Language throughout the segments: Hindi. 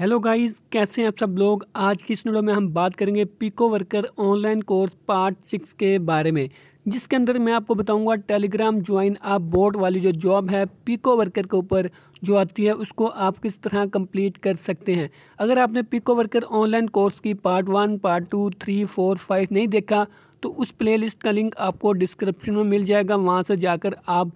हेलो गाइस कैसे हैं आप सब लोग आज की इस वीडियो में हम बात करेंगे Pico worker online course part six के बारे में जिसके अंदर मैं आपको बताऊंगा टेलीग्राम ज्वाइन आप बोर्ड वाली जो जॉब है पिको वर्कर के ऊपर जो आती है उसको आप किस तरह कंप्लीट कर सकते हैं अगर आपने पिको वर्कर ऑनलाइन कोर्स की part one part two three four five नहीं देखा तो उस प्लेलिस्ट का लिंक आपको डिस्क्रिप्शन में मिल जाएगा वहाँ से जाकर आप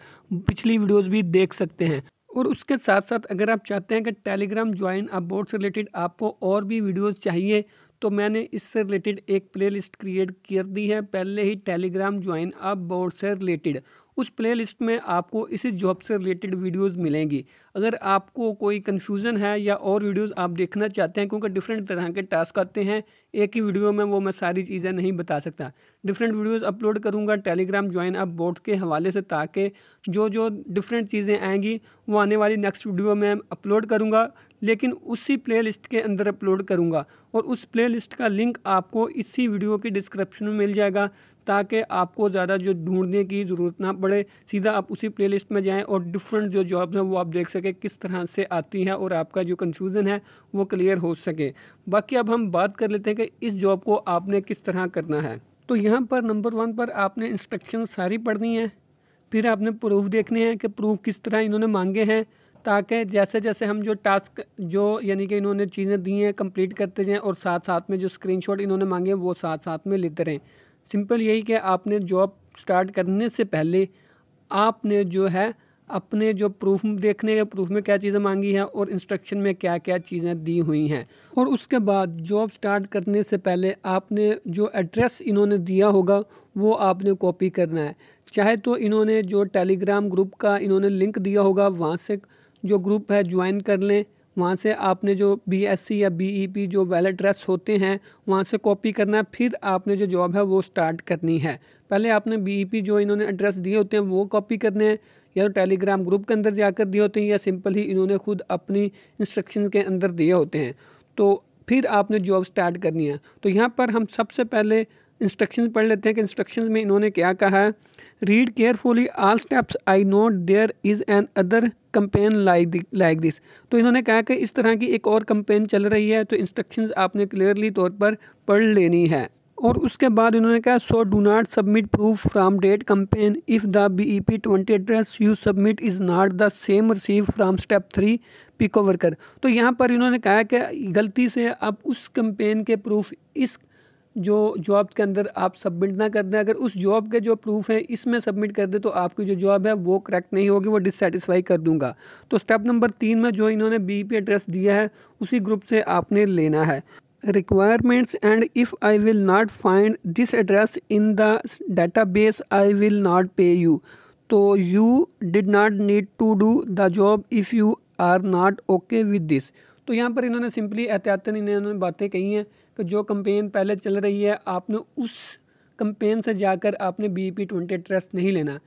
पिछली वीडियोज़ भी देख सकते हैं और उसके साथ साथ अगर आप चाहते हैं कि टेलीग्राम ज्वाइन बोर्ड से रिलेटेड आपको और भी वीडियोज़ चाहिए तो मैंने इससे रिलेटेड एक प्लेलिस्ट क्रिएट कर दी है पहले ही टेलीग्राम ज्वाइन बोर्ड से रिलेटेड उस प्लेलिस्ट में आपको इसी जॉब से रिलेटेड वीडियोस मिलेंगी अगर आपको कोई कन्फ्यूज़न है या और वीडियोस आप देखना चाहते हैं क्योंकि डिफरेंट तरह के टास्क आते हैं एक ही वीडियो में वो मैं सारी चीज़ें नहीं बता सकता डिफरेंट वीडियोस अपलोड करूँगा टेलीग्राम ज्वाइन अप बोर्ड के हवाले से ताकि जो जो डिफरेंट चीज़ें आएँगी वो आने वाली नेक्स्ट वीडियो में अपलोड करूँगा लेकिन उसी प्लेलिस्ट के अंदर अपलोड करूँगा और उस प्लेलिस्ट का लिंक आपको इसी वीडियो की डिस्क्रिप्शन में मिल जाएगा ताकि आपको ज़्यादा जो ढूंढने की ज़रूरत ना पड़े सीधा आप उसी प्लेलिस्ट में जाएं और डिफरेंट जो जॉब्स हैं वो आप देख सकें किस तरह से आती हैं और आपका जो कंफ्यूजन है वो क्लियर हो सके बाकी अब हम बात कर लेते हैं कि इस जॉब को आपने किस तरह करना है तो यहाँ पर नंबर वन पर आपने इंस्ट्रक्शन सारी पढ़नी है फिर आपने प्रूफ देखने हैं कि प्रूफ किस तरह इन्होंने मांगे हैं ताकि जैसे जैसे हम जो टास्क जो यानी कि इन्होंने चीज़ें दी हैं कंप्लीट करते जाएँ और साथ साथ में जो स्क्रीनशॉट इन्होंने मांगे वो साथ साथ में लेते रहें सिंपल यही कि आपने जॉब स्टार्ट करने से पहले आपने जो है अपने जो प्रूफ देखने के प्रूफ में क्या चीज़ें मांगी हैं और इंस्ट्रक्शन में क्या क्या चीज़ें दी हुई हैं और उसके बाद जॉब स्टार्ट करने से पहले आपने जो एड्रेस इन्होंने दिया होगा वो आपने कॉपी करना है चाहे तो इन्होंने जो टेलीग्राम ग्रुप का इन्होंने लिंक दिया होगा वहाँ से जो ग्रुप है ज्वाइन कर लें वहाँ से आपने जो बीएससी या बीईपी e जो वैलिड ड्रेस होते हैं वहाँ से कॉपी करना है फिर आपने जो जॉब है वो स्टार्ट करनी है पहले आपने बीईपी e जो इन्होंने एड्रेस दिए होते हैं वो कॉपी करने हैं या तो टेलीग्राम ग्रुप के अंदर जाकर दिए होते हैं या सिंपल ही इन्होंने खुद अपनी इंस्ट्रक्शन के अंदर दिए होते हैं तो फिर आपने जॉब स्टार्ट करनी है तो यहाँ पर हम सबसे पहले इंस्ट्रक्शंस पढ़ लेते हैं कि इंस्ट्रक्शंस में इन्होंने क्या कहा है read carefully all steps I note there is another campaign like like this तो इन्होंने कहा कि इस तरह की एक और कंपेन चल रही है तो इंस्ट्रक्शंस आपने क्लियरली तौर पर पढ़ लेनी है और उसके बाद इन्होंने कहा so do not submit proof from that campaign if the B E P twenty address you submit is not the same receive from step three pick over कर तो यहाँ पर इन्होंने कहा कि गलती से आप उस कंपेन के प्रूफ इस जो जॉब के अंदर आप सबमिट ना कर दें अगर उस जॉब के जो प्रूफ हैं इसमें सबमिट कर दें तो आपकी जो जॉब है वो करेक्ट नहीं होगी वो डिससेटिस्फाई कर दूंगा तो स्टेप नंबर तीन में जो इन्होंने बी पी एड्रेस दिया है उसी ग्रुप से आपने लेना है and if I will not find this address in the database I will not pay you तो you did not need to do the job if you are not okay with this तो यहाँ पर इन्होंने सिंपली एहतियातन इन्होंने बातें कही हैं कि जो कंपेन पहले चल रही है आपने उस कंपेन से जाकर आपने बी पी ट्वेंटी ट्रस्ट नहीं लेना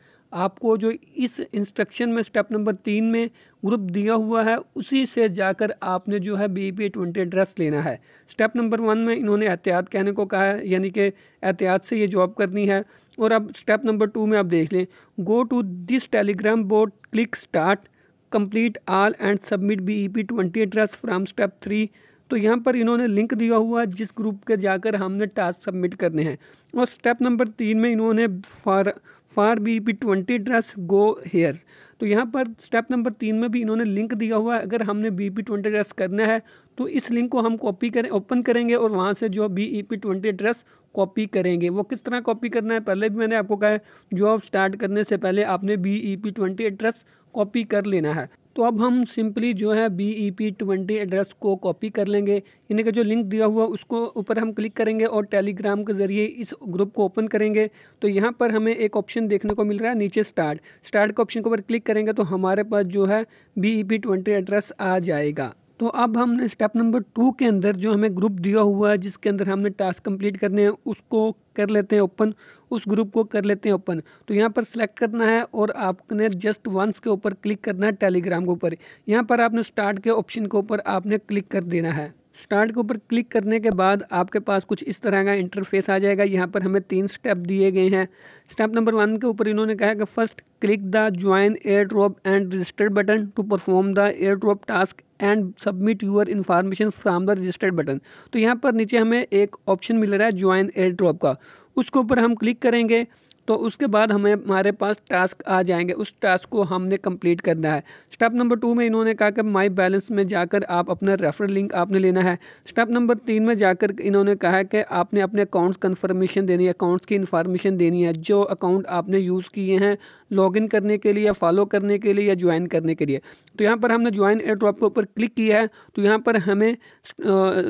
आपको जो इस इंस्ट्रक्शन में स्टेप नंबर तीन में ग्रुप दिया हुआ है उसी से जाकर आपने जो है बी पी ट्वेंटी ड्रेस लेना है स्टेप नंबर वन में इन्होंने एहतियात कहने को कहा है यानी कि एहतियात से ये जॉब करनी है और अब स्टेप नंबर टू में आप देख लें go to this Telegram board click start complete all and submit B E P twenty address from step three तो यहाँ पर इन्होंने लिंक दिया हुआ है जिस ग्रुप के जाकर हमने टास्क सबमिट करने हैं और स्टेप नंबर तीन में इन्होंने for for B P twenty address go here तो यहाँ पर स्टेप नंबर तीन में भी इन्होंने लिंक दिया हुआ है अगर हमने बी पी ट्वेंटी ड्रेस करना है तो इस लिंक को हम कॉपी करें ओपन करेंगे और वहाँ से जो B E P twenty address copy करेंगे वो किस तरह कॉपी करना है पहले भी मैंने आपको कहा है जॉब स्टार्ट करने से पहले आपने B E P twenty address copy कर लेना है तो अब हम सिंपली जो है B E P twenty address को कॉपी कर लेंगे इन्हें का जो लिंक दिया हुआ उसको ऊपर हम क्लिक करेंगे और टेलीग्राम के ज़रिए इस ग्रुप को ओपन करेंगे तो यहाँ पर हमें एक ऑप्शन देखने को मिल रहा है नीचे स्टार्ट स्टार्ट के ऑप्शन के ऊपर क्लिक करेंगे तो हमारे पास जो है B E P twenty address आ जाएगा तो अब हमने स्टेप नंबर टू के अंदर जो हमें ग्रुप दिया हुआ है जिसके अंदर हमने टास्क कंप्लीट करने हैं उसको कर लेते हैं ओपन उस ग्रुप को कर लेते हैं ओपन तो यहाँ पर सिलेक्ट करना है और आपने जस्ट वंस के ऊपर क्लिक करना है टेलीग्राम के ऊपर यहाँ पर आपने स्टार्ट के ऑप्शन के ऊपर आपने क्लिक कर देना है स्टार्ट के ऊपर क्लिक करने के बाद आपके पास कुछ इस तरह का इंटरफेस आ जाएगा यहाँ पर हमें तीन स्टेप दिए गए हैं स्टेप नंबर वन के ऊपर इन्होंने कहा कि first click the join airdrop and registered button to perform the airdrop task and submit your information from the registered button तो यहाँ पर नीचे हमें एक ऑप्शन मिल रहा है ज्वाइन एयर ड्रॉप का उसके ऊपर हम क्लिक करेंगे तो उसके बाद हमें हमारे पास टास्क आ जाएंगे उस टास्क को हमने कंप्लीट करना है स्टेप नंबर टू में इन्होंने कहा कि माई बैलेंस में जाकर आप अपना रेफर लिंक आपने लेना है स्टेप नंबर तीन में जाकर इन्होंने कहा है कि आपने अपने अकाउंट्स कन्फर्मेशन देनी है अकाउंट्स की इन्फॉर्मेशन देनी है जो अकाउंट आपने यूज़ किए हैं लॉगिन करने के लिए या फॉलो करने के लिए या ज्वाइन करने के लिए तो यहाँ पर हमने ज्वाइन एयर ड्रॉप के ऊपर क्लिक किया है तो यहाँ पर हमें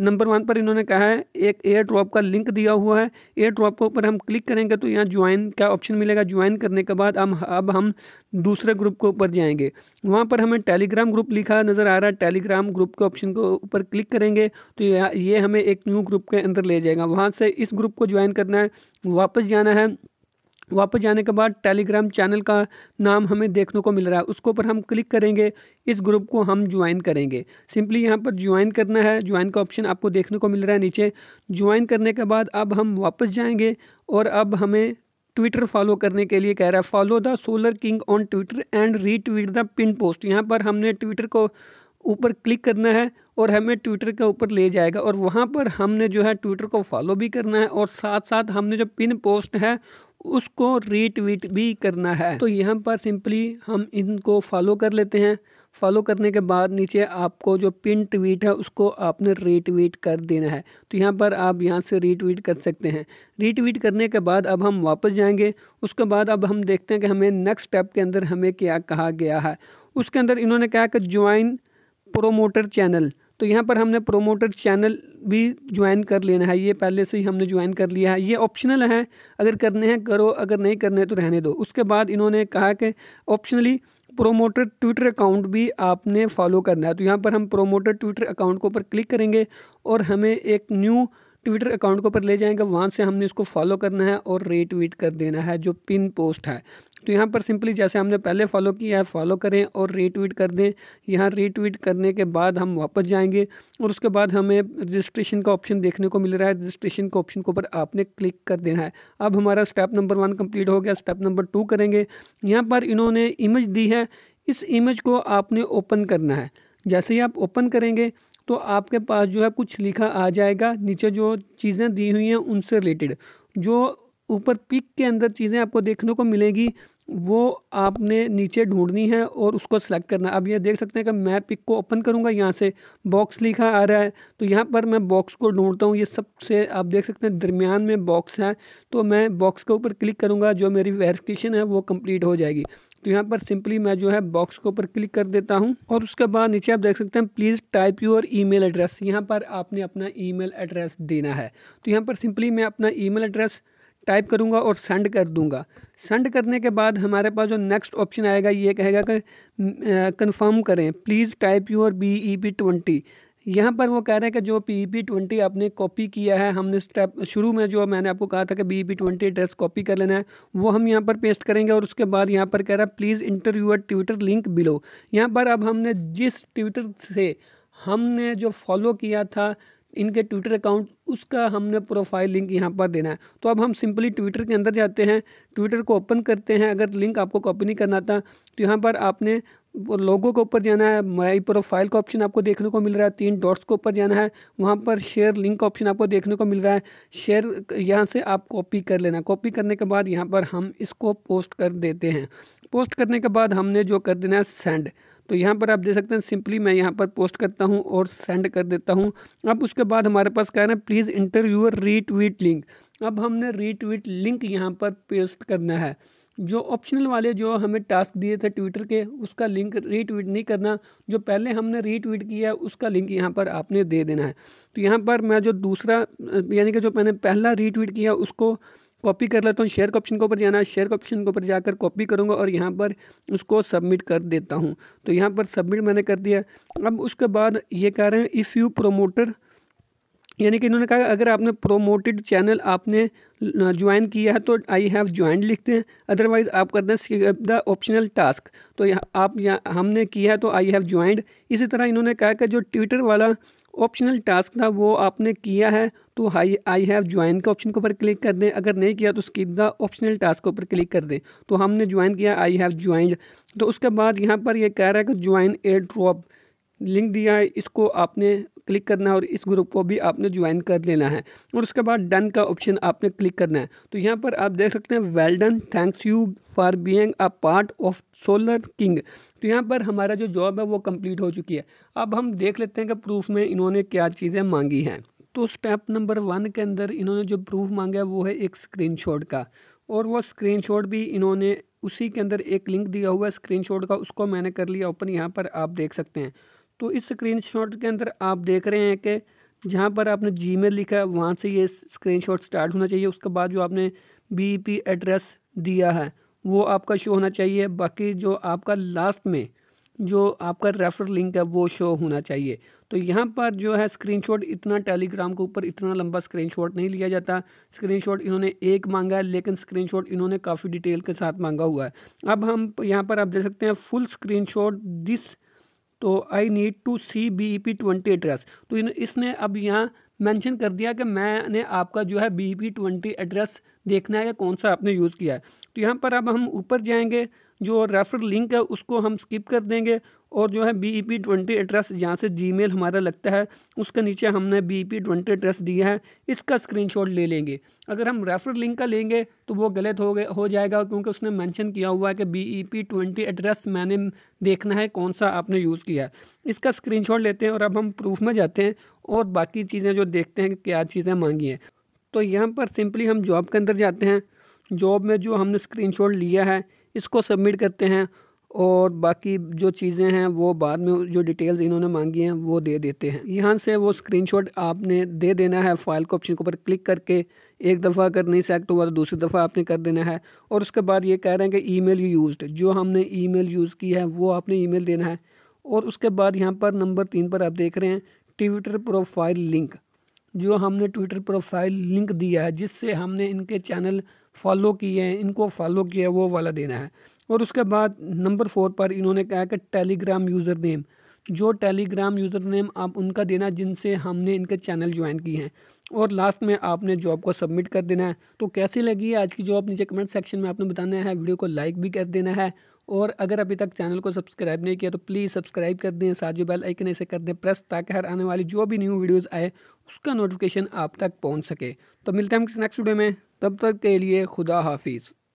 नंबर वन पर इन्होंने कहा है एक एयर ड्रॉप का लिंक दिया हुआ है एयर ड्रॉप के ऊपर हम क्लिक करेंगे तो यहाँ ज्वाइन का ऑप्शन मिलेगा ज्वाइन करने के बाद हम अब हम दूसरे ग्रुप के ऊपर जाएंगे वहाँ पर हमें टेलीग्राम ग्रुप लिखा नज़र आ रहा है टेलीग्राम ग्रुप के ऑप्शन के ऊपर क्लिक करेंगे तो ये हमें एक न्यू ग्रुप के अंदर ले जाएगा वहाँ से इस ग्रुप को ज्वाइन करना है वापस जाना है वापस जाने के बाद टेलीग्राम चैनल का नाम हमें देखने को मिल रहा है उसके ऊपर हम क्लिक करेंगे इस ग्रुप को हम ज्वाइन करेंगे सिंपली यहाँ पर ज्वाइन करना है ज्वाइन का ऑप्शन आपको देखने को मिल रहा है नीचे ज्वाइन करने के बाद अब हम वापस जाएंगे और अब हमें ट्विटर फॉलो करने के लिए कह रहा है follow the Solar King on Twitter and retweet the pin post यहाँ पर हमने ट्विटर को ऊपर क्लिक करना है और हमें ट्विटर के ऊपर ले जाएगा और वहाँ पर हमने जो है ट्विटर को फॉलो भी करना है और साथ साथ हमने जो पिन पोस्ट है उसको रीट्वीट भी करना है तो यहाँ पर सिंपली हम इनको फॉलो कर लेते हैं फॉलो करने के बाद नीचे आपको जो पिन ट्वीट है उसको आपने रीट्वीट कर देना है तो यहाँ पर आप यहाँ से रीट्वीट कर सकते हैं रीट्वीट करने के बाद अब हम वापस जाएंगे उसके बाद अब हम देखते हैं कि हमें नेक्स्ट स्टेप के अंदर हमें क्या कहा गया है उसके अंदर इन्होंने कहा कि ज्वाइन प्रोमोटर चैनल तो यहाँ पर हमने प्रोमोटर चैनल भी ज्वाइन कर लेना है ये पहले से ही हमने ज्वाइन कर लिया है ये ऑप्शनल है अगर करने हैं करो अगर नहीं करने हैं तो रहने दो उसके बाद इन्होंने कहा कि ऑप्शनली प्रोमोटर ट्विटर अकाउंट भी आपने फॉलो करना है तो यहाँ पर हम प्रोमोटर ट्विटर अकाउंट के ऊपर क्लिक करेंगे और हमें एक न्यू ट्विटर अकाउंट के ऊपर ले जाएंगे वहाँ से हमने इसको फॉलो करना है और रेट कर देना है जो पिन पोस्ट है तो यहाँ पर सिंपली जैसे हमने पहले फॉलो किया है फॉलो करें और रीट्वीट कर दें यहाँ रीट्वीट करने के बाद हम वापस जाएंगे और उसके बाद हमें रजिस्ट्रेशन का ऑप्शन देखने को मिल रहा है रजिस्ट्रेशन के ऑप्शन के ऊपर आपने क्लिक कर देना है अब हमारा स्टेप नंबर वन कम्प्लीट हो गया स्टेप नंबर टू करेंगे यहाँ पर इन्होंने इमेज दी है इस इमेज को आपने ओपन करना है जैसे ही आप ओपन करेंगे तो आपके पास जो है कुछ लिखा आ जाएगा नीचे जो चीज़ें दी हुई हैं उनसे रिलेटेड जो ऊपर पिक के अंदर चीज़ें आपको देखने को मिलेगी वो आपने नीचे ढूंढनी है और उसको सेलेक्ट करना अब ये देख सकते हैं कि मैं पिक को ओपन करूँगा यहाँ से बॉक्स लिखा आ रहा है तो यहाँ पर मैं बॉक्स को ढूंढता हूँ ये सबसे आप देख सकते हैं दरमियान में बॉक्स है तो मैं बॉक्स के ऊपर क्लिक करूँगा जो मेरी वेरिफिकेशन है वो कम्प्लीट हो जाएगी तो यहाँ पर सिंपली मैं जो है बॉक्स के ऊपर क्लिक कर देता हूँ और उसके बाद नीचे आप देख सकते हैं please type your mail address यहाँ पर आपने अपना मेल एड्रेस देना है तो यहाँ पर सिंपली मैं अपना मेल एड्रेस टाइप करूँगा और सेंड कर दूँगा सेंड करने के बाद हमारे पास जो नेक्स्ट ऑप्शन आएगा ये कहेगा कि कंफर्म करें please type your B E P twenty यहाँ पर वो कह रहे हैं कि जो पी ई पी ट्वेंटी आपने कॉपी किया है हमने स्टेप शुरू में जो मैंने आपको कहा था कि B E P twenty address copy कर लेना है वो हम यहाँ पर पेस्ट करेंगे और उसके बाद यहाँ पर कह रहा है please enter your Twitter link below यहाँ पर अब हमने जिस ट्विटर से हमने जो फॉलो किया था इनके ट्विटर अकाउंट उसका हमने प्रोफाइल लिंक यहाँ पर देना है तो अब हम सिंपली ट्विटर के अंदर जाते हैं ट्विटर को ओपन करते हैं अगर लिंक आपको कॉपी नहीं करना था तो यहाँ पर आपने लोगों के ऊपर जाना है माई प्रोफाइल का ऑप्शन आपको देखने को मिल रहा है तीन डॉट्स के ऊपर जाना है वहाँ पर शेयर लिंक का ऑप्शन आपको देखने को मिल रहा है शेयर यहाँ से आप कॉपी कर लेना कॉपी करने के बाद यहाँ पर हम इसको पोस्ट कर देते हैं पोस्ट करने के बाद हमने जो कर देना है सेंड तो यहाँ पर आप देख सकते हैं सिंपली मैं यहाँ पर पोस्ट करता हूँ और सेंड कर देता हूँ अब उसके बाद हमारे पास कह रहे हैं प्लीज़ इंटर यूर लिंक अब हमने रीट्वीट लिंक यहाँ पर पेस्ट करना है जो ऑप्शनल वाले जो हमें टास्क दिए थे ट्विटर के उसका लिंक रीट्वीट नहीं करना जो पहले हमने रीट्वीट किया उसका लिंक यहाँ पर आपने दे देना है तो यहाँ पर मैं जो दूसरा यानी कि जो मैंने पहला रीट्वीट किया उसको कॉपी कर लेता हूँ शेयर के ऑप्शन के ऊपर जाना है शेयर के ऑप्शन के ऊपर जाकर कॉपी करूँगा और यहाँ पर उसको सबमिट कर देता हूँ तो यहाँ पर सबमिट मैंने कर दिया अब उसके बाद ये कह रहे हैं इफ़ यू प्रोमोटर यानी कि इन्होंने कहा अगर आपने प्रोमोटेड चैनल आपने ज्वाइन किया है तो आई हैव ज्वाइन लिखते हैं अदरवाइज़ आप करते हैं द ऑप्शनल टास्क तो यह, आप यहाँ हमने किया है तो आई हैव ज्वाइंट इसी तरह इन्होंने कहा कि जो ट्विटर वाला ऑप्शनल टास्क था वो आपने किया है तो हाई आई हैव ज्वाइन के ऑप्शन के ऊपर क्लिक कर दें अगर नहीं किया तो स्किप द ऑप्शनल टास्क के ऊपर क्लिक कर दें तो हमने ज्वाइन किया आई हैव ज्वाइन तो उसके बाद यहाँ पर ये यह कह रहा है कि ज्वाइन एयर ड्रॉप लिंक दिया है इसको आपने क्लिक करना है और इस ग्रुप को भी आपने ज्वाइन कर लेना है और उसके बाद डन का ऑप्शन आपने क्लिक करना है तो यहाँ पर आप देख सकते हैं well done thanks you for being a part of Solar King तो यहाँ पर हमारा जो जॉब है वो कंप्लीट हो चुकी है अब हम देख लेते हैं कि प्रूफ में इन्होंने क्या चीज़ें मांगी हैं तो स्टेप नंबर वन के अंदर इन्होंने जो प्रूफ मांगा है वो है एक स्क्रीन का और वो स्क्रीन भी इन्होंने उसी के अंदर एक लिंक दिया हुआ है स्क्रीनशॉट का उसको मैंने कर लिया ओपन यहाँ पर आप देख सकते हैं तो इस स्क्रीनशॉट के अंदर आप देख रहे हैं कि जहाँ पर आपने जी मेल लिखा है वहाँ से ये स्क्रीनशॉट स्टार्ट होना चाहिए उसके बाद जो आपने बी पी एड्रेस दिया है वो आपका शो होना चाहिए बाकी जो आपका लास्ट में जो आपका रेफर लिंक है वो शो होना चाहिए तो यहाँ पर जो है स्क्रीनशॉट इतना टेलीग्राम के ऊपर इतना लंबा स्क्रीनशॉट नहीं लिया जाता स्क्रीनशॉट इन्होंने एक मांगा है लेकिन स्क्रीनशॉट इन्होंने काफ़ी डिटेल के साथ मांगा हुआ है अब हम यहाँ पर आप देख सकते हैं फुल स्क्रीनशॉट दिस तो I need to see B E P twenty address तो इन इसने अब यहाँ मेंशन कर दिया कि मैंने आपका जो है बी पी ट्वेंटी एड्रेस देखना है कि कौन सा आपने यूज़ किया है तो यहाँ पर अब हम ऊपर जाएंगे जो रेफर लिंक है उसको हम स्किप कर देंगे और जो है B E P twenty address जहाँ से मेल हमारा लगता है उसके नीचे हमने B E P twenty address दिया है इसका स्क्रीनशॉट ले लेंगे अगर हम रेफर लिंक का लेंगे तो वो गलत हो गए हो जाएगा क्योंकि उसने मेंशन किया हुआ है कि B E P twenty address मैंने देखना है कौन सा आपने यूज़ किया है इसका शॉट लेते हैं और अब हम प्रूफ में जाते हैं और बाकी चीज़ें जो देखते हैं कि क्या चीज़ें मांगी हैं तो यहाँ पर सिंपली हम जॉब के अंदर जाते हैं जॉब में जो हमने शॉट लिया है इसको सबमिट करते हैं और बाकी जो चीज़ें हैं वो बाद में जो डिटेल्स इन्होंने मांगी हैं वो दे देते हैं यहाँ से वो स्क्रीनशॉट आपने दे देना है फाइल को ऑप्शन के ऊपर क्लिक करके एक दफ़ा अगर नहीं सेलेक्ट हुआ तो दूसरी दफ़ा आपने कर देना है और उसके बाद ये कह रहे हैं कि ईमेल यूज्ड जो हमने ईमेल यूज़ की है वो आपने ईमेल देना है और उसके बाद यहाँ पर नंबर तीन पर आप देख रहे हैं ट्विटर प्रोफाइल लिंक जो हमने ट्विटर प्रोफाइल लिंक दिया है जिससे हमने इनके चैनल फॉलो किए हैं इनको फॉलो किया है वो वाला देना है और उसके बाद नंबर फोर पर इन्होंने कहा कि टेलीग्राम यूज़र नेम जो टेलीग्राम यूज़र नेम आप उनका देना जिनसे हमने इनके चैनल ज्वाइन किए हैं और लास्ट में आपने जॉब को सबमिट कर देना है तो कैसी लगी आज की जॉब नीचे कमेंट सेक्शन में आपने बताना है वीडियो को लाइक भी कर देना है और अगर अभी तक चैनल को सब्सक्राइब नहीं किया तो प्लीज़ सब्सक्राइब कर दें साथ जो बेल आइकन ऐसे कर दें प्रेस ताकि हर आने वाली जो भी न्यू वीडियोस आए उसका नोटिफिकेशन आप तक पहुंच सके तो मिलते हैं हम किसी नेक्स्ट वीडियो में तब तक के लिए खुदा हाफिज़